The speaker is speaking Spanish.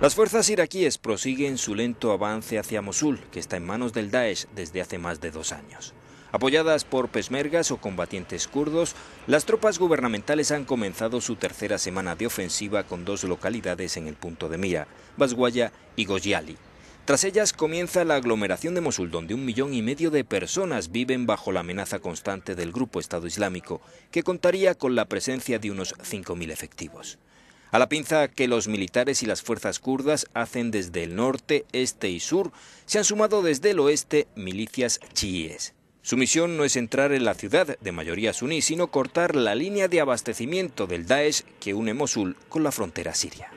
Las fuerzas iraquíes prosiguen su lento avance hacia Mosul, que está en manos del Daesh desde hace más de dos años. Apoyadas por pesmergas o combatientes kurdos, las tropas gubernamentales han comenzado su tercera semana de ofensiva con dos localidades en el punto de mira, Basguaya y Goyali. Tras ellas comienza la aglomeración de Mosul, donde un millón y medio de personas viven bajo la amenaza constante del grupo Estado Islámico, que contaría con la presencia de unos 5.000 efectivos a la pinza que los militares y las fuerzas kurdas hacen desde el norte, este y sur, se han sumado desde el oeste milicias chiíes. Su misión no es entrar en la ciudad de mayoría suní, sino cortar la línea de abastecimiento del Daesh que une Mosul con la frontera siria.